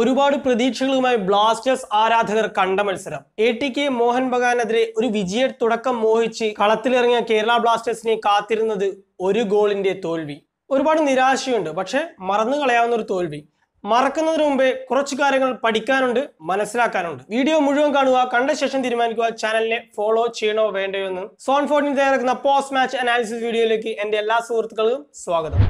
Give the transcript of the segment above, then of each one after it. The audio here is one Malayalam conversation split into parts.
ഒരുപാട് പ്രതീക്ഷകളുമായി ബ്ലാസ്റ്റേഴ്സ് ആരാധകർ കണ്ട മത്സരം എ ടി കെ മോഹൻ ബഗാനെതിരെ ഒരു വിജയ തുടക്കം മോഹിച്ച് കളത്തിലിറങ്ങിയ കേരള ബ്ലാസ്റ്റേഴ്സിനെ കാത്തിരുന്നത് ഒരു ഗോളിന്റെ തോൽവി ഒരുപാട് നിരാശയുണ്ട് പക്ഷെ മറന്നു കളയാവുന്ന ഒരു തോൽവി മറക്കുന്നതിന് മുമ്പേ കുറച്ച് കാര്യങ്ങൾ പഠിക്കാനുണ്ട് മനസ്സിലാക്കാനുണ്ട് വീഡിയോ മുഴുവൻ കാണുക കണ്ട ശേഷം തീരുമാനിക്കുക ചാനലിനെ ഫോളോ ചെയ്യണോ വേണ്ടയോ എന്ന് സോൺ ഫോർട്ടിന് തയ്യാറാക്കുന്ന പോസ്റ്റ് മാച്ച് അനാലിസിസ് വീഡിയോയിലേക്ക് എൻ്റെ എല്ലാ സുഹൃത്തുക്കളും സ്വാഗതം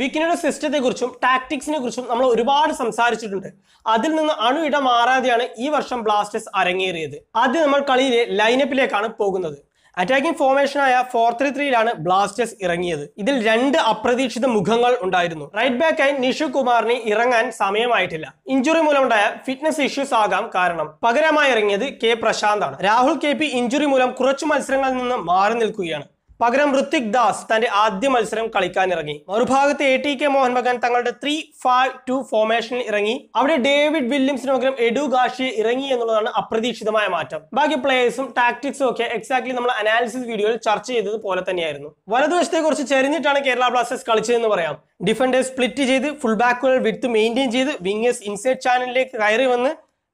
വിക്കിനിയുടെ സിസ്റ്റത്തെക്കുറിച്ചും ടാക്ടിക്സിനെ കുറിച്ചും നമ്മൾ ഒരുപാട് സംസാരിച്ചിട്ടുണ്ട് അതിൽ നിന്ന് അണുയിട മാറാതെയാണ് ഈ വർഷം ബ്ലാസ്റ്റേഴ്സ് അരങ്ങേറിയത് ആദ്യം നമ്മൾ കളിയിലെ ലൈനപ്പിലേക്കാണ് പോകുന്നത് അറ്റാക്കിംഗ് ഫോർമേഷനായ ഫോർ ത്രീ ത്രീയിലാണ് ബ്ലാസ്റ്റേഴ്സ് ഇറങ്ങിയത് ഇതിൽ രണ്ട് അപ്രതീക്ഷിത മുഖങ്ങൾ ഉണ്ടായിരുന്നു റൈറ്റ് ബാക്കായി നിഷു കുമാറിന് ഇറങ്ങാൻ സമയമായിട്ടില്ല ഇഞ്ചുറി മൂലമുണ്ടായ ഫിറ്റ്നസ് ഇഷ്യൂസ് ആകാം കാരണം പകരമായി ഇറങ്ങിയത് കെ പ്രശാന്താണ് രാഹുൽ കെ പി ഇഞ്ചുറി മൂലം കുറച്ചു മത്സരങ്ങളിൽ നിന്ന് മാറി നിൽക്കുകയാണ് പകരം ഋത്വിക് ദാസ് തന്റെ ആദ്യ മത്സരം കളിക്കാനിറങ്ങി മറുഭാഗത്ത് A T K Mohun Bagan തങ്ങളുടെ ത്രീ ഫൈവ് ടു ഫോർമേഷൻ ഇറങ്ങി അവിടെ ഡേവിഡ് വില്യംസിന് പകരം എഡു ഗാഷി ഇറങ്ങി എന്നുള്ളതാണ് അപ്രതീക്ഷിതമായ മാറ്റം ബാക്കി പ്ലേയേഴ്സും ടാക്ടിക്സും ഒക്കെ എക്സാക്ട്ലി നമ്മൾ അനാലിസിസ് വീഡിയോയിൽ ചർച്ച ചെയ്തത് പോലെ തന്നെയായിരുന്നു വലതുവശത്തെ കുറിച്ച് ചെരിഞ്ഞിട്ടാണ് കേരള ബ്ലാസ്റ്റേഴ്സ് കളിച്ചതെന്ന് പറയാം ഡിഫൻഡേഴ്സ് സ്പ്ലിറ്റ് ചെയ്ത് ഫുൾ ബാക്കുകൾ വിത്ത് മെയിൻറ്റെയിൻ ചെയ്ത് വിങ്ങേഴ്സ് ഇൻസൈഡ് ചാനലിലേക്ക് കയറി വന്ന്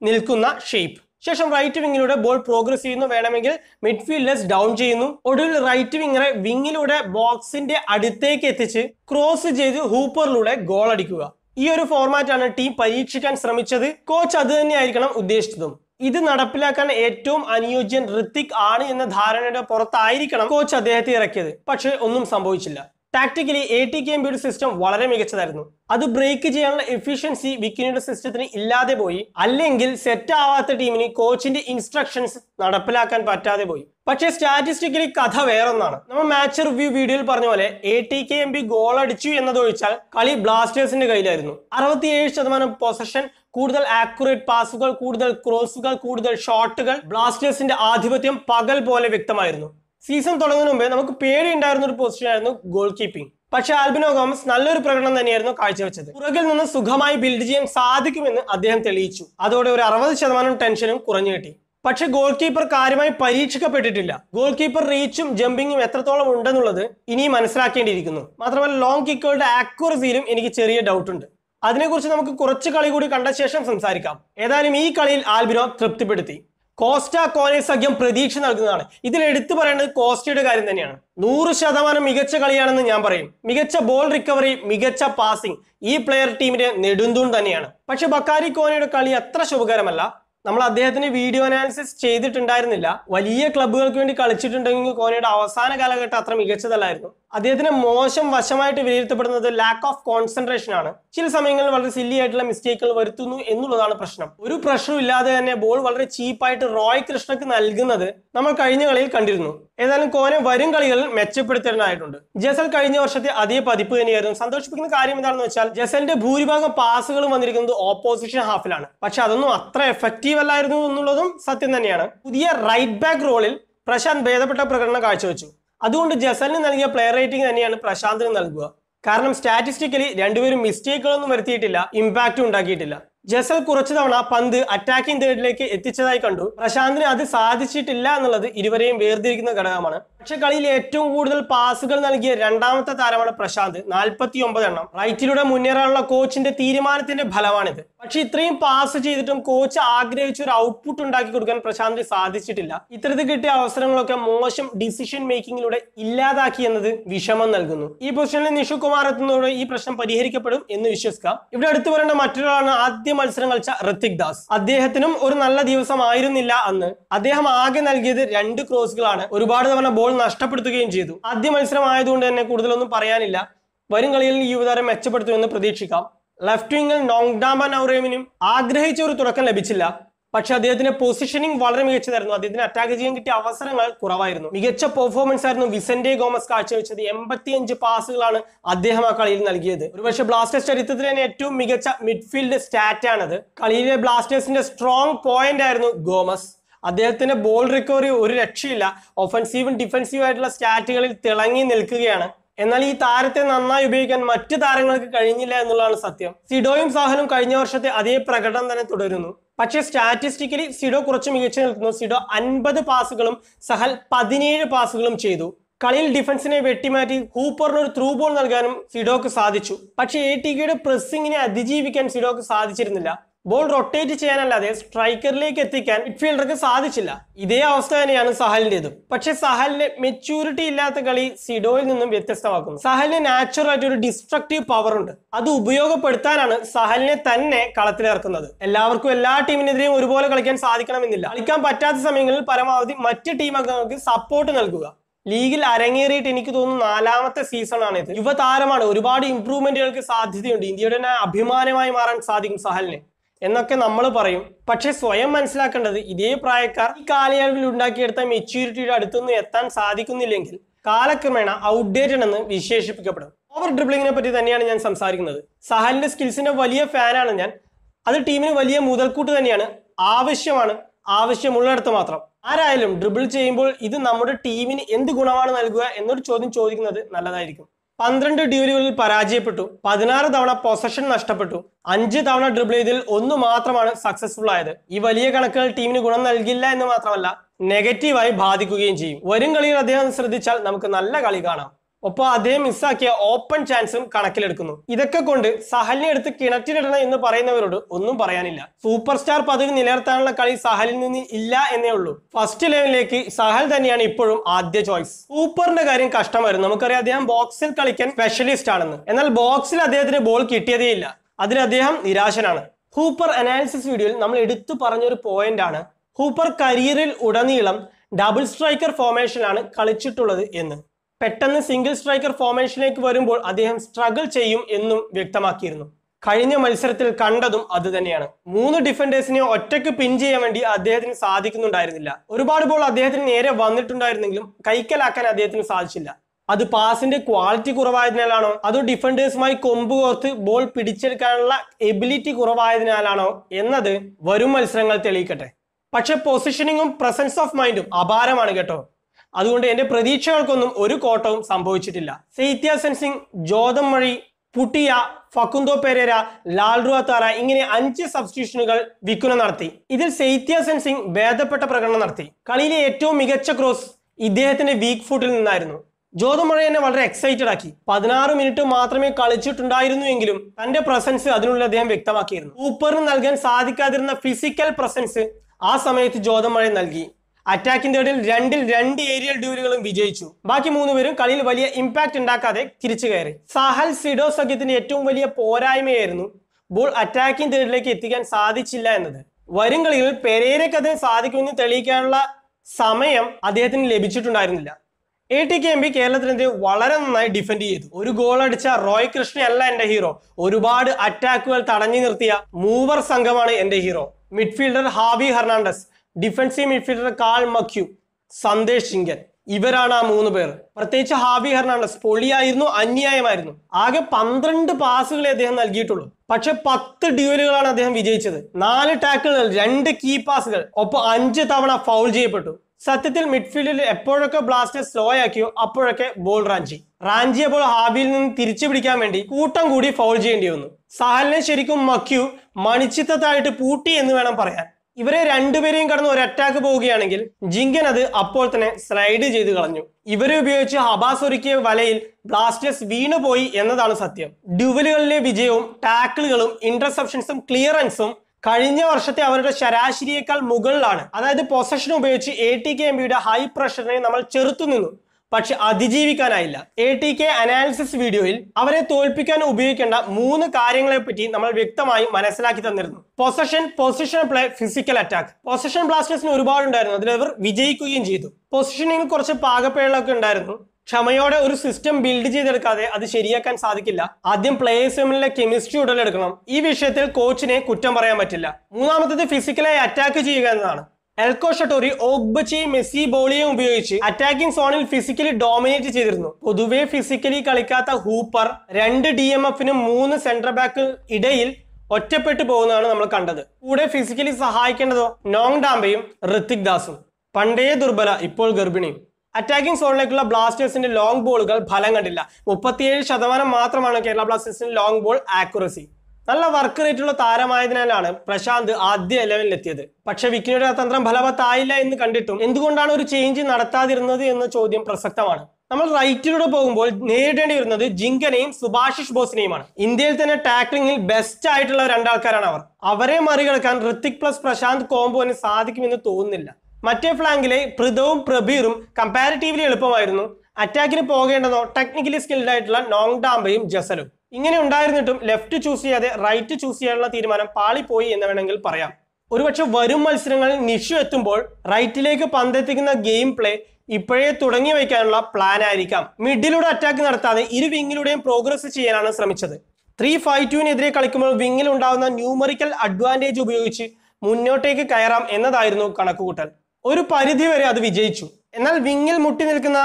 നിൽക്കുന്ന ഷേപ്പ് ശേഷം റൈറ്റ് വിങ്ങിലൂടെ ബോൾ പ്രോഗ്രസ് ചെയ്യുന്നു വേണമെങ്കിൽ മിഡ്ഫീൽഡേഴ്സ് ഡൗൺ ചെയ്യുന്നു ഒടുവിൽ റൈറ്റ് വിങ്ങറെ വിങ്ങിലൂടെ ബോക്സിന്റെ അടുത്തേക്ക് എത്തിച്ച് ക്രോസ് ചെയ്ത് ഹൂപ്പറിലൂടെ ഗോൾ അടിക്കുക ഈ ഒരു ഫോർമാറ്റാണ് ടീം പരീക്ഷിക്കാൻ ശ്രമിച്ചത് കോച്ച് അത് തന്നെയായിരിക്കണം ഉദ്ദേശിച്ചതും ഇത് നടപ്പിലാക്കാൻ ഏറ്റവും അനുയോജ്യൻ ഋത്തിക് ആണ് എന്ന ധാരണയുടെ പുറത്തായിരിക്കണം കോച്ച് അദ്ദേഹത്തെ ഇറക്കിയത് പക്ഷേ ഒന്നും സംഭവിച്ചില്ല ടാക്ടിക്കലി എ ടി കെ ബിയുടെ സിസ്റ്റം വളരെ മികച്ചതായിരുന്നു അത് ബ്രേക്ക് ചെയ്യാനുള്ള എഫിഷ്യൻസി വിക്കിനിയുടെ സിസ്റ്റത്തിന് ഇല്ലാതെ പോയി അല്ലെങ്കിൽ സെറ്റ് ആവാത്ത ടീമിന് കോച്ചിന്റെ ഇൻസ്ട്രക്ഷൻസ് നടപ്പിലാക്കാൻ പറ്റാതെ പോയി പക്ഷെ സ്റ്റാറ്റിസ്റ്റിക്കലി കഥ വേറൊന്നാണ് നമ്മൾ മാച്ച് റിവ്യൂ വീഡിയോയിൽ പറഞ്ഞ പോലെ A T K M B goal അടിച്ചു എന്നതൊഴിച്ചാൽ കളി ബ്ലാസ്റ്റേഴ്സിന്റെ കയ്യിലായിരുന്നു അറുപത്തിയേഴ് ശതമാനം പൊസഷൻ കൂടുതൽ ആക്യുറേറ്റ് പാസുകൾ കൂടുതൽ ക്രോസുകൾ കൂടുതൽ ഷോട്ടുകൾ ബ്ലാസ്റ്റേഴ്സിന്റെ ആധിപത്യം പകൽ പോലെ വ്യക്തമായിരുന്നു സീസൺ തുടങ്ങുന്ന മുമ്പേ നമുക്ക് പേടിയുണ്ടായിരുന്ന ഒരു പൊസിഷൻ ആയിരുന്നു ഗോൾ കീപ്പിംഗ് പക്ഷെ ആൽബിനോ ഗോമസ് നല്ലൊരു പ്രകടനം തന്നെയായിരുന്നു കാഴ്ചവെച്ചത് പുറകിൽ നിന്ന് സുഖമായി ബിൽഡ് ചെയ്യാൻ സാധിക്കുമെന്ന് അദ്ദേഹം തെളിയിച്ചു അതോടെ ഒരു അറുപത് ശതമാനം ടെൻഷനും കുറഞ്ഞു കിട്ടി പക്ഷെ ഗോൾ കീപ്പർ കാര്യമായി പരീക്ഷിക്കപ്പെട്ടിട്ടില്ല ഗോൾ കീപ്പർ റീച്ചും ജമ്പിങ്ങും എത്രത്തോളം ഉണ്ടെന്നുള്ളത് ഇനി മനസ്സിലാക്കേണ്ടിയിരിക്കുന്നു മാത്രമല്ല ലോങ് കിക്കുകളുടെ ആക്യുറസിയിലും എനിക്ക് ചെറിയ ഡൗട്ട് ഉണ്ട് അതിനെക്കുറിച്ച് നമുക്ക് കുറച്ച് കളി കൂടി കണ്ട ശേഷം സംസാരിക്കാം ഏതായാലും ഈ കളിയിൽ ആൽബിനോ തൃപ്തിപ്പെടുത്തി കോസ്റ്റ കോനെ സഖ്യം പ്രതീക്ഷ നൽകുന്നതാണ് ഇതിൽ എടുത്തു പറയേണ്ടത് കോസ്റ്റയുടെ കാര്യം തന്നെയാണ് നൂറ് ശതമാനം മികച്ച കളിയാണെന്ന് ഞാൻ പറയും മികച്ച ബോൾ റിക്കവറി മികച്ച പാസിംഗ് ഈ പ്ലെയർ ടീമിന്റെ നെടുന്തൂൺ തന്നെയാണ് പക്ഷെ ബക്കാരി കോനയുടെ കളി അത്ര ശുഭകരമല്ല നമ്മൾ അദ്ദേഹത്തിന് വീഡിയോ അനാലിസിസ് ചെയ്തിട്ടുണ്ടായിരുന്നില്ല വലിയ ക്ലബ്ബുകൾക്ക് വേണ്ടി കളിച്ചിട്ടുണ്ടെങ്കിൽ കോനയുടെ അവസാന കാലഘട്ടം അത്ര മികച്ചതല്ലായിരുന്നു അദ്ദേഹത്തിന് മോശം വശമായിട്ട് വിലയിരുത്തപ്പെടുന്നത് ലാക്ക് ഓഫ് കോൺസെൻട്രേഷൻ ആണ് ചില സമയങ്ങളിൽ വളരെ സില്ലി ആയിട്ടുള്ള മിസ്റ്റേക്കുകൾ വരുത്തുന്നു എന്നുള്ളതാണ് പ്രശ്നം ഒരു പ്രഷറും ഇല്ലാതെ തന്നെ ബോൾ വളരെ ചീപ്പായിട്ട് റോയ് കൃഷ്ണക്ക് നൽകുന്നത് നമ്മൾ കഴിഞ്ഞ കളിയിൽ കണ്ടിരുന്നു ഏതായാലും കോനെ വരും കളികളിൽ മെച്ചപ്പെടുത്തേണ്ടതായിട്ടുണ്ട് ജസൽ കഴിഞ്ഞ വർഷത്തെ അതേ പതിപ്പ് തന്നെയായിരുന്നു സന്തോഷിപ്പിക്കുന്ന കാര്യം എന്താണെന്ന് വെച്ചാൽ ജസലിന്റെ ഭൂരിഭാഗം പാസുകളും വന്നിരിക്കുന്നത് ഓപ്പോസിഷൻ ഹാഫിലാണ് പക്ഷെ അതൊന്നും അത്ര എഫക്റ്റീവ് അല്ലായിരുന്നു എന്നുള്ളതും സത്യം തന്നെയാണ് പുതിയ റൈറ്റ് ബാക്ക് റോളിൽ പ്രശാന്ത് ഭേദപ്പെട്ട പ്രകടനം കാഴ്ചവെച്ചു അതുകൊണ്ട് ജസലിന് നൽകിയ പ്ലെയർ റേറ്റിംഗ് തന്നെയാണ് പ്രശാന്തിന് നൽകുക കാരണം സ്റ്റാറ്റിസ്റ്റിക്കലി രണ്ടുപേരും മിസ്റ്റേക്കുകളൊന്നും വരുത്തിയിട്ടില്ല ഇമ്പാക്റ്റും ഉണ്ടാക്കിയിട്ടില്ല ജസൽ കുറച്ചു തവണ പന്ത് അറ്റാക്കിംഗ് തേർഡിലേക്ക് എത്തിച്ചതായി കണ്ടു പ്രശാന്തിന് അത് സാധിച്ചിട്ടില്ല എന്നുള്ളത് ഇരുവരെയും വേർതിരിക്കുന്ന ഘടകമാണ് പക്ഷെ കളിയിൽ ഏറ്റവും കൂടുതൽ പാസുകൾ നൽകിയ രണ്ടാമത്തെ താരമാണ് പ്രശാന്ത് നാൽപ്പത്തി ഒമ്പത് എണ്ണം റൈറ്റിലൂടെ മുന്നേറാനുള്ള കോച്ചിന്റെ തീരുമാനത്തിന്റെ ഫലമാണിത് പക്ഷെ ഇത്രയും പാസ് ചെയ്തിട്ടും കോച്ച് ആഗ്രഹിച്ച ഒരു ഔട്ട്പുട്ട് ഉണ്ടാക്കി കൊടുക്കാൻ പ്രശാന്ത് സാധിച്ചിട്ടില്ല ഇത്തരത്തിൽ കിട്ടിയ അവസരങ്ങളൊക്കെ മോശം ഡിസിഷൻ മേക്കിങ്ങിലൂടെ ഇല്ലാതാക്കി എന്നത് വിഷമം നൽകുന്നു ഈ പൊസിഷനിൽ നിഷു കുമാർ എത്തുന്നതോടെ ഈ പ്രശ്നം പരിഹരിക്കപ്പെടും എന്ന് വിശ്വസിക്കാം ഇവിടെ അടുത്തു വരേണ്ട മറ്റൊരാളാണ് ആദ്യ മത്സരം കളിച്ച ഋത്തിക് ദാസ് അദ്ദേഹത്തിനും ഒരു നല്ല ദിവസമായിരുന്നില്ല അന്ന് അദ്ദേഹം ആകെ നൽകിയത് രണ്ട് ക്രോസുകളാണ് ഒരുപാട് തവണ ബോൾ നഷ്ടപ്പെടുത്തുകയും ചെയ്തു ആദ്യ മത്സരം ആയതുകൊണ്ട് തന്നെ കൂടുതലൊന്നും പറയാനില്ല വരും കളിയിൽ ഈ യുവതാരം മെച്ചപ്പെടുത്തുമെന്ന് പ്രതീക്ഷിക്കാം ലെഫ്റ്റ് വിങ്ങിൽ നോങ്ഡാമൻ നൌറേമിനും ആഗ്രഹിച്ച ഒരു തുടക്കം ലഭിച്ചില്ല പക്ഷെ അദ്ദേഹത്തിന്റെ പൊസിഷനിങ് വളരെ മികച്ചതായിരുന്നു അദ്ദേഹത്തിന് അറ്റാക്ക് ചെയ്യാൻ കിട്ടിയ അവസരങ്ങൾ കുറവായിരുന്നു മികച്ച പെർഫോമൻസ് ആയിരുന്നു വിസന്റെ ഗോമസ് കാഴ്ചവെച്ചത് എൺപത്തിയഞ്ച് പാസുകളാണ് അദ്ദേഹം ആ കളിയിൽ നൽകിയത് ഒരുപക്ഷെ ബ്ലാസ്റ്റേഴ്സ് ചരിത്രത്തിൽ തന്നെ ഏറ്റവും മികച്ച മിഡ്ഫീൽഡ് സ്റ്റാറ്റാണത് കളിയിലെ ബ്ലാസ്റ്റേഴ്സിന്റെ സ്ട്രോങ് പോയിന്റ് ആയിരുന്നു ഗോമസ് അദ്ദേഹത്തിന്റെ ബോൾ റിക്കവറി ഒരു രക്ഷയില്ല ഒഫൻസീവും ഡിഫൻസീവും ആയിട്ടുള്ള സ്റ്റാറ്റുകളിൽ തിളങ്ങി നിൽക്കുകയാണ് എന്നാൽ ഈ താരത്തെ നന്നായി ഉപയോഗിക്കാൻ മറ്റു താരങ്ങൾക്ക് കഴിഞ്ഞില്ല എന്നുള്ളതാണ് സത്യം സിഡോയും സാഹലും കഴിഞ്ഞ വർഷത്തെ അതേ പ്രകടനം തന്നെ തുടരുന്നു പക്ഷേ സ്റ്റാറ്റിസ്റ്റിക്കലി സിഡോ കുറച്ച് മികച്ചു നിൽക്കുന്നു സിഡോ അൻപത് പാസുകളും സഹൽ പതിനേഴ് പാസുകളും ചെയ്തു കളിയിൽ ഡിഫൻസിനെ വെട്ടിമാറ്റി ഹൂപ്പറിന് ഒരു ത്രൂ ബോൾ നൽകാനും സിഡോക്ക് സാധിച്ചു പക്ഷേ എ ടി കെയുടെ പ്രസ്സിങ്ങിനെ അതിജീവിക്കാൻ സിഡോക്ക് സാധിച്ചിരുന്നില്ല ബോൾ റൊട്ടേറ്റ് ചെയ്യാനല്ലാതെ സ്ട്രൈക്കറിലേക്ക് എത്തിക്കാൻ മിഡ്ഫീൽഡർക്ക് സാധിച്ചില്ല ഇതേ അവസ്ഥ തന്നെയാണ് സഹലിൻ്റെതും പക്ഷേ സഹലിന് മെച്യൂരിറ്റി ഇല്ലാത്ത കളി സിഡോയിൽ നിന്നും വ്യത്യസ്തമാക്കുന്നു സഹലിന് നാച്ചുറൽ ആയിട്ട് ഒരു ഡിസ്ട്രക്റ്റീവ് പവർ ഉണ്ട് അത് ഉപയോഗപ്പെടുത്താനാണ് സഹലിനെ തന്നെ കളത്തിലിറക്കുന്നത് എല്ലാവർക്കും എല്ലാ ടീമിനെതിരെയും ഒരുപോലെ കളിക്കാൻ സാധിക്കണമെന്നില്ല കളിക്കാൻ പറ്റാത്ത സമയങ്ങളിൽ പരമാവധി മറ്റ് ടീം അംഗങ്ങൾക്ക് സപ്പോർട്ട് നൽകുക ലീഗിൽ അരങ്ങേറിയിട്ട് എനിക്ക് തോന്നുന്നു നാലാമത്തെ സീസണാണ് ഇത് യുവതാരമാണ് ഒരുപാട് ഇംപ്രൂവ്മെന്റുകൾക്ക് സാധ്യതയുണ്ട് ഇന്ത്യയുടെ അഭിമാനമായി മാറാൻ സാധിക്കും സഹലിനെ എന്നൊക്കെ നമ്മൾ പറയും പക്ഷെ സ്വയം മനസ്സിലാക്കേണ്ടത് ഇതേ പ്രായക്കാർ ഈ കാലയളവിൽ ഉണ്ടാക്കിയെടുത്ത മെച്യൂരിറ്റിയുടെ അടുത്തൊന്നും എത്താൻ സാധിക്കുന്നില്ലെങ്കിൽ കാലക്രമേണ ഔട്ട്ഡേറ്റഡ് എന്ന് വിശേഷിപ്പിക്കപ്പെടും ഓവർ ഡ്രിബ്ലിങ്ങിനെ പറ്റി തന്നെയാണ് ഞാൻ സംസാരിക്കുന്നത് സഹലിന്റെ സ്കിൽസിന്റെ വലിയ ഫാനാണ് ഞാൻ അത് ടീമിന് വലിയ മുതൽക്കൂട്ട് തന്നെയാണ് ആവശ്യമാണ് ആവശ്യമുള്ളിടത്ത് മാത്രം ആരായാലും ഡ്രിബിൾ ചെയ്യുമ്പോൾ ഇത് നമ്മുടെ ടീമിന് എന്ത് ഗുണമാണ് നൽകുക എന്നൊരു ചോദ്യം ചോദിക്കുന്നത് നല്ലതായിരിക്കും പന്ത്രണ്ട് ഡ്യൂലുകളിൽ പരാജയപ്പെട്ടു പതിനാറ് തവണ പൊസഷൻ നഷ്ടപ്പെട്ടു അഞ്ച് തവണ ഡ്രിബിൾ ചെയ്തിൽ ഒന്ന് മാത്രമാണ് സക്സസ്ഫുൾ ആയത് ഈ വലിയ കണക്കുകൾ ടീമിന് ഗുണം നൽകില്ല എന്ന് മാത്രമല്ല നെഗറ്റീവായി ബാധിക്കുകയും ചെയ്യും വരും കളിയിൽ അദ്ദേഹം ശ്രദ്ധിച്ചാൽ നമുക്ക് നല്ല കളി കാണാം ഒപ്പം അതേ മിസ്സാക്കിയ ഓപ്പൺ ചാൻസും കണക്കിലെടുക്കുന്നു ഇതൊക്കെ കൊണ്ട് സഹലിനെ എടുത്ത് കിണറ്റിലിടണം എന്ന് പറയുന്നവരോട് ഒന്നും പറയാനില്ല സൂപ്പർ സ്റ്റാർ പദവി നിലനിർത്താനുള്ള കളി സഹലിൽ നിന്ന് ഇല്ല എന്നേ ഉള്ളൂ ഫസ്റ്റ് ലെവലിലേക്ക് സഹൽ തന്നെയാണ് ഇപ്പോഴും ആദ്യ ചോയ്സ് സൂപ്പറിന്റെ കാര്യം കഷ്ടമായിരുന്നു നമുക്കറിയാം അദ്ദേഹം ബോക്സിൽ കളിക്കാൻ സ്പെഷ്യലിസ്റ്റ് ആണെന്ന് എന്നാൽ ബോക്സിൽ അദ്ദേഹത്തിന് ബോൾ കിട്ടിയതേ ഇല്ല അതിൽ അദ്ദേഹം നിരാശനാണ് ഹൂപ്പർ അനാലിസിസ് വീഡിയോയിൽ നമ്മൾ എടുത്തു പറഞ്ഞൊരു പോയിന്റ് ആണ് ഹൂപ്പർ കരിയറിൽ ഉടനീളം ഡബിൾ സ്ട്രൈക്കർ ഫോർമേഷനാണ് കളിച്ചിട്ടുള്ളത് എന്ന് പെട്ടെന്ന് സിംഗിൾ സ്ട്രൈക്കർ ഫോർമേഷനിലേക്ക് വരുമ്പോൾ അദ്ദേഹം സ്ട്രഗിൾ ചെയ്യും എന്നും വ്യക്തമാക്കിയിരുന്നു കഴിഞ്ഞ മത്സരത്തിൽ കണ്ടതും അത് തന്നെയാണ് മൂന്ന് ഡിഫൻഡേഴ്സിനെ ഒറ്റയ്ക്ക് പിൻ ചെയ്യാൻ വേണ്ടി അദ്ദേഹത്തിന് സാധിക്കുന്നുണ്ടായിരുന്നില്ല ഒരുപാട് ബോൾ അദ്ദേഹത്തിന് നേരെ വന്നിട്ടുണ്ടായിരുന്നെങ്കിലും കൈക്കലാക്കാൻ അദ്ദേഹത്തിന് സാധിച്ചില്ല അത് പാസിന്റെ ക്വാളിറ്റി കുറവായതിനാലാണോ അതോ ഡിഫൻഡേഴ്സുമായി കൊമ്പ് കോർത്ത് ബോൾ പിടിച്ചെടുക്കാനുള്ള എബിലിറ്റി കുറവായതിനാലാണോ എന്നത് വരും മത്സരങ്ങൾ തെളിയിക്കട്ടെ പക്ഷെ പൊസിഷനിങ്ങും പ്രസൻസ് ഓഫ് മൈൻഡും അപാരമാണ് കേട്ടോ അതുകൊണ്ട് എൻ്റെ പ്രതീക്ഷകൾക്കൊന്നും ഒരു കോട്ടവും സംഭവിച്ചിട്ടില്ല സെയ്ത്യാസൻ സിംഗ് ജോതം മഴി പുട്ടിയ ഫക്കുന്തോ പെരേര ലാൽറുവ താര ഇങ്ങനെ അഞ്ച് സബ്സ്റ്റിറ്റ്യൂഷനുകൾ വിൽക്കുന്ന നടത്തി ഇതിൽ സെയ്ത്യാസൻ സിംഗ് ഭേദപ്പെട്ട പ്രകടനം നടത്തി കളിയിലെ ഏറ്റവും മികച്ച ക്രോസ് ഇദ്ദേഹത്തിന്റെ വീക്ക് ഫുട്ടിൽ നിന്നായിരുന്നു മഴ എന്നെ വളരെ എക്സൈറ്റഡ് ആക്കി പതിനാറ് മിനിറ്റ് മാത്രമേ കളിച്ചിട്ടുണ്ടായിരുന്നു എങ്കിലും തന്റെ പ്രസൻസ് അതിനുള്ള അദ്ദേഹം വ്യക്തമാക്കിയിരുന്നു ഊപ്പറിന് നൽകാൻ സാധിക്കാതിരുന്ന ഫിസിക്കൽ പ്രസൻസ് ആ സമയത്ത് മഴ നൽകി അറ്റാക്കിന്റെ ഒടിൽ രണ്ടിൽ രണ്ട് ഏരിയൽ ഡ്യൂലുകളും വിജയിച്ചു ബാക്കി മൂന്നുപേരും കളിയിൽ വലിയ ഇമ്പാക്ട് ഉണ്ടാക്കാതെ തിരിച്ചു കയറി സഹൽ സിഡോ സഖ്യത്തിന്റെ ഏറ്റവും വലിയ പോരായ്മയായിരുന്നു ബോൾ അറ്റാക്കിംഗ് തേർഡിലേക്ക് എത്തിക്കാൻ സാധിച്ചില്ല എന്നത് വരും കളിയിൽ പെരേരയ്ക്ക് അതിന് സാധിക്കുമെന്ന് തെളിയിക്കാനുള്ള സമയം അദ്ദേഹത്തിന് ലഭിച്ചിട്ടുണ്ടായിരുന്നില്ല A T K M P കേരളത്തിനെതിരെ വളരെ നന്നായി ഡിഫെൻഡ് ചെയ്തു ഒരു ഗോൾ അടിച്ച റോയ് കൃഷ്ണയല്ല എന്റെ ഹീറോ ഒരുപാട് അറ്റാക്കുകൾ തടഞ്ഞു നിർത്തിയ മൂവർ സംഘമാണ് എന്റെ hero midfielder Javi Hernandez defensive midfielder Carl McHugh Sandesh Jhingan ഇവരാണ് ആ മൂന്ന് പേർ പ്രത്യേകിച്ച് ഹാവി ഹെർണാണ്ടസ് പൊളിയായിരുന്നു അന്യായമായിരുന്നു ആകെ പന്ത്രണ്ട് പാസുകളെ അദ്ദേഹം നൽകിയിട്ടുള്ളൂ പക്ഷെ പത്ത് ഡ്യൂലുകളാണ് അദ്ദേഹം വിജയിച്ചത് നാല് ടാക്കിളുകൾ രണ്ട് കീ പാസുകൾ ഒപ്പം അഞ്ച് തവണ ഫൗൾ ചെയ്യപ്പെട്ടു സത്യത്തിൽ മിഡ്ഫീൽഡിൽ എപ്പോഴൊക്കെ ബ്ലാസ്റ്റർ സ്ലോ ആക്കിയോ അപ്പോഴൊക്കെ ബോൾ റാഞ്ചി റാഞ്ചി അപ്പോൾ ഹാബിയിൽ നിന്ന് തിരിച്ചു പിടിക്കാൻ വേണ്ടി കൂട്ടം കൂടി ഫൗൾ ചെയ്യേണ്ടി വന്നു സഹലിനെ ശരിക്കും മക്യു മണിച്ചിത്തത്തായിട്ട് പൂട്ടി എന്ന് വേണം പറയാൻ ഇവരെ രണ്ടുപേരെയും കടന്ന് ഒരു അറ്റാക്ക് പോവുകയാണെങ്കിൽ ജിങ്കൻ അത് അപ്പോൾ തന്നെ സ്ലൈഡ് ചെയ്ത് കളഞ്ഞു ഇവരെ ഉപയോഗിച്ച് ഹബാസ് ഒരുക്കിയ വലയിൽ ബ്ലാസ്റ്റേഴ്സ് വീണുപോയി എന്നതാണ് സത്യം ഡ്യുവലുകളിലെ വിജയവും ടാക്കിളുകളും ഇന്റർസെപ്ഷൻസും ക്ലിയറൻസും കഴിഞ്ഞ വർഷത്തെ അവരുടെ ശരാശരിയേക്കാൾ മുകളിലാണ് അതായത് പൊസഷൻ ഉപയോഗിച്ച് എ ടി കെ എം ബിയുടെ ഹൈ പ്രഷറിനെ നമ്മൾ ചെറുത്തു നിന്നു പക്ഷെ അതിജീവിക്കാനായില്ല എ ടി കെ അനാലിസിസ് വീഡിയോയിൽ അവരെ തോൽപ്പിക്കാൻ ഉപയോഗിക്കേണ്ട മൂന്ന് കാര്യങ്ങളെപ്പറ്റി നമ്മൾ വ്യക്തമായി മനസ്സിലാക്കി തന്നിരുന്നു possession position play physical attack position ബ്ലാസ്റ്റേഴ്സിന് ഒരുപാട് അതിൽ അവർ വിജയിക്കുകയും ചെയ്തു പൊസിഷനിങ് കുറച്ച് പാകപ്പേളൊക്കെ ഉണ്ടായിരുന്നു ക്ഷമയോടെ ഒരു സിസ്റ്റം ബിൽഡ് ചെയ്തെടുക്കാതെ അത് ശരിയാക്കാൻ സാധിക്കില്ല ആദ്യം പ്ലേയേഴ്സ് തമ്മിലെ കെമിസ്ട്രി ഉടലെടുക്കണം ഈ വിഷയത്തിൽ കോച്ചിനെ കുറ്റം പറയാൻ പറ്റില്ല മൂന്നാമത്തത് ഫിസിക്കലായി അറ്റാക്ക് ചെയ്യുക എന്നതാണ് എൽക്കോ ഷട്ടോറി ഓഗ്ബച്ചയും മെസ്സി ബോളിയെ ഉപയോഗിച്ച് അറ്റാക്കിംഗ് സോണിൽ ഫിസിക്കലി ഡോമിനേറ്റ് ചെയ്തിരുന്നു പൊതുവെ ഫിസിക്കലി കളിക്കാത്ത ഹൂപ്പർ രണ്ട് ഡി എം എഫിനും മൂന്ന് സെൻട്രൽ ബാക്ക് ഇടയിൽ ഒറ്റപ്പെട്ടു പോകുന്നതാണ് നമ്മൾ കണ്ടത് കൂടെ ഫിസിക്കലി സഹായിക്കേണ്ടതോ നോങ് ഡാംബയും ഋത്തിക് ദാസും പണ്ടേ ദുർബല ഇപ്പോൾ ഗർഭിണിയും അറ്റാക്കിംഗ് സോണിലേക്കുള്ള ബ്ലാസ്റ്റേഴ്സിന്റെ ലോങ് ബോളുകൾ ഫലം കണ്ടില്ല മുപ്പത്തിയേഴ് ശതമാനം മാത്രമാണ് കേരള ബ്ലാസ്റ്റേഴ്സിന്റെ ലോങ് ബോൾ ആക്യുറസി നല്ല വർക്ക് റേറ്റുള്ള താരമായതിനാലാണ് പ്രശാന്ത് ആദ്യ ഇലവനിലെത്തിയത് പക്ഷെ വിക്കിയുടെ തന്ത്രം ഫലവത്തായില്ല എന്ന് കണ്ടിട്ടും എന്തുകൊണ്ടാണ് ഒരു ചേഞ്ച് നടത്താതിരുന്നത് എന്ന ചോദ്യം പ്രസക്തമാണ് നമ്മൾ റൈറ്റിലൂടെ പോകുമ്പോൾ നേരിടേണ്ടി വരുന്നത് ജിങ്കനെയും സുഭാഷിഷ് ബോസിനെയുമാണ് ഇന്ത്യയിൽ തന്നെ ടാക്ലിംഗിൽ ബെസ്റ്റ് ആയിട്ടുള്ള രണ്ടാൾക്കാരാണ് അവർ അവരെ മറികടക്കാൻ ഋത്തിക് പ്ലസ് പ്രശാന്ത് കോംബോന് സാധിക്കുമെന്ന് തോന്നുന്നില്ല മറ്റേ ഫ്ലാങ്കിലെ പ്രിതവും പ്രബീറും കമ്പാരിറ്റീവ്ലി എളുപ്പമായിരുന്നു അറ്റാക്കിന് പോകേണ്ടതോ ടെക്നിക്കലി സ്കിൽഡ് ആയിട്ടുള്ള നോങ് ഡാംബയും ജസലും ഇങ്ങനെ ഉണ്ടായിരുന്നിട്ടും ലെഫ്റ്റ് ചൂസ് ചെയ്യാതെ റൈറ്റ് ചൂസ് ചെയ്യാനുള്ള തീരുമാനം പാളിപ്പോയി എന്ന് വേണമെങ്കിൽ പറയാം ഒരുപക്ഷെ വരും മത്സരങ്ങളിൽ നിഷു എത്തുമ്പോൾ റൈറ്റിലേക്ക് പന്തെത്തിക്കുന്ന ഗെയിം പ്ലേ ഇപ്പോഴേ തുടങ്ങി വയ്ക്കാനുള്ള പ്ലാൻ ആയിരിക്കാം മിഡിലൂടെ അറ്റാക്ക് നടത്താതെ ഇരു വിങ്ങിലൂടെയും പ്രോഗ്രസ് ചെയ്യാനാണ് ശ്രമിച്ചത് ത്രീ ഫൈവ് ടുവിനെതിരെ കളിക്കുമ്പോൾ വിങ്ങിൽ ഉണ്ടാകുന്ന ന്യൂമറിക്കൽ അഡ്വാൻറ്റേജ് ഉപയോഗിച്ച് മുന്നോട്ടേക്ക് കയറാം എന്നതായിരുന്നു കണക്കുകൂട്ടൽ ഒരു പരിധിവരെ അത് വിജയിച്ചു എന്നാൽ വിങ്ങിൽ മുട്ടി നിൽക്കുന്ന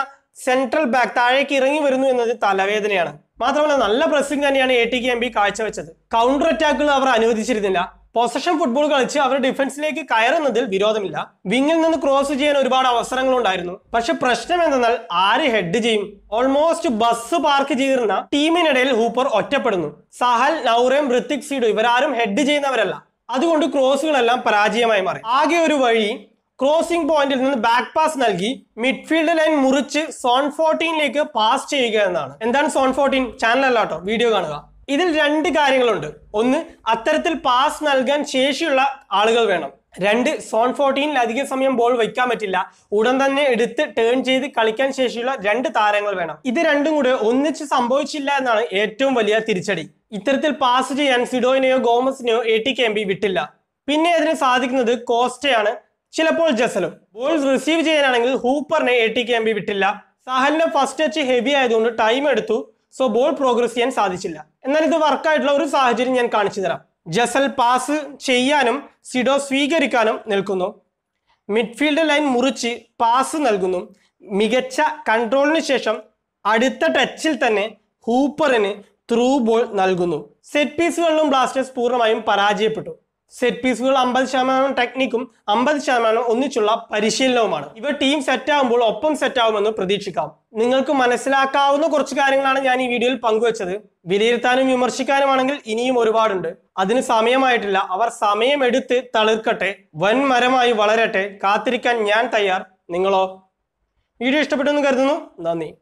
സെൻട്രൽ ബാക്ക് താഴേക്ക് ഇറങ്ങി വരുന്നു എന്നത് തലവേദനയാണ് മാത്രമല്ല നല്ല പ്രസിംഗ് തന്നെയാണ് A T K M P കാഴ്ചവെച്ചത് കൗണ്ടർ അറ്റാക്കുകൾ അവർ അനുവദിച്ചിരുന്നില്ല പൊസഷൻ ഫുട്ബോൾ കളിച്ച് അവർ ഡിഫൻസിലേക്ക് കയറുന്നതിൽ വിരോധമില്ല വിങ്ങിൽ നിന്ന് ക്രോസ് ചെയ്യാൻ ഒരുപാട് അവസരങ്ങളുണ്ടായിരുന്നു പക്ഷെ പ്രശ്നം എന്തെന്നാൽ ആര് ഹെഡ് ചെയ്യും ഓൾമോസ്റ്റ് ബസ് പാർക്ക് ചെയ്തിരുന്ന ടീമിനിടയിൽ ഹൂപ്പർ ഒറ്റപ്പെടുന്നു സഹൽ നൗറേം ഋത്തിക് സീഡു ഇവരാരും ഹെഡ് ചെയ്യുന്നവരല്ല അതുകൊണ്ട് ക്രോസുകളെല്ലാം പരാജയമായി മാറി ആകെ ഒരു വഴി ക്രോസിംഗ് പോയിന്റിൽ നിന്ന് ബാക്ക് പാസ് നൽകി മിഡ്ഫീൽഡ് ലൈൻ മുറിച്ച് സോൺ ഫോർട്ടീനിലേക്ക് പാസ് ചെയ്യുക എന്നാണ് എന്താണ് സോൺ ഫോർട്ടീൻ ചാനൽ അല്ലാട്ടോ വീഡിയോ കാണുക ഇതിൽ രണ്ട് കാര്യങ്ങളുണ്ട് ഒന്ന് അത്തരത്തിൽ പാസ് നൽകാൻ ശേഷിയുള്ള ആളുകൾ വേണം രണ്ട് സോൺ ഫോർട്ടീനിൽ അധിക സമയം ബോൾ വയ്ക്കാൻ പറ്റില്ല ഉടൻ തന്നെ എടുത്ത് ടേൺ ചെയ്ത് കളിക്കാൻ ശേഷിയുള്ള രണ്ട് താരങ്ങൾ വേണം ഇത് രണ്ടും കൂടെ ഒന്നിച്ച് സംഭവിച്ചില്ല എന്നാണ് ഏറ്റവും വലിയ തിരിച്ചടി ഇത്തരത്തിൽ പാസ് ചെയ്യാൻ സിഡോയിനെയോ ഗോമസിനെയോ A T K M P വിട്ടില്ല പിന്നെ അതിന് സാധിക്കുന്നത് കോസ്റ്റയാണ് ചിലപ്പോൾ ജസലും ബോൾസ് റിസീവ് ചെയ്യാനാണെങ്കിൽ ഹൂപ്പറിനെ ടി കെ എം ബി വിട്ടില്ല സഹലിന്റെ ഫസ്റ്റ് ടച്ച് ഹെവി ആയതുകൊണ്ട് ടൈം എടുത്തു സോ ബോൾ പ്രോഗ്രസ് ചെയ്യാൻ സാധിച്ചില്ല എന്നാൽ ഇത് വർക്കായിട്ടുള്ള ഒരു സാഹചര്യം ഞാൻ കാണിച്ചു തരാം ജസൽ പാസ് ചെയ്യാനും സിഡോ സ്വീകരിക്കാനും നിൽക്കുന്നു മിഡ്ഫീൽഡ് ലൈൻ മുറിച്ച് പാസ് നൽകുന്നു മികച്ച കൺട്രോളിന് ശേഷം അടുത്ത ടച്ചിൽ തന്നെ ഹൂപ്പറിന് ത്രൂ ബോൾ നൽകുന്നു സെറ്റ് പീസുകളിലും ബ്ലാസ്റ്റേഴ്സ് പൂർണ്ണമായും പരാജയപ്പെട്ടു സെറ്റ് പീസുകൾ അമ്പത് ശതമാനം ടെക്നിക്കും അമ്പത് ശതമാനം ഒന്നിച്ചുള്ള പരിശീലനവുമാണ് ഇവ ടീം സെറ്റ് ആകുമ്പോൾ ഒപ്പം സെറ്റ് ആവുമെന്ന് പ്രതീക്ഷിക്കാം നിങ്ങൾക്ക് മനസ്സിലാക്കാവുന്ന കുറച്ച് കാര്യങ്ങളാണ് ഞാൻ ഈ വീഡിയോയിൽ പങ്കുവച്ചത് വിലയിരുത്താനും വിമർശിക്കാനുമാണെങ്കിൽ ഇനിയും ഒരുപാടുണ്ട് അതിന് സമയമായിട്ടില്ല അവർ സമയമെടുത്ത് തളിർക്കട്ടെ വൻ മരമായി വളരട്ടെ കാത്തിരിക്കാൻ ഞാൻ തയ്യാർ നിങ്ങളോ വീഡിയോ ഇഷ്ടപ്പെട്ടു എന്ന് കരുതുന്നു നന്ദി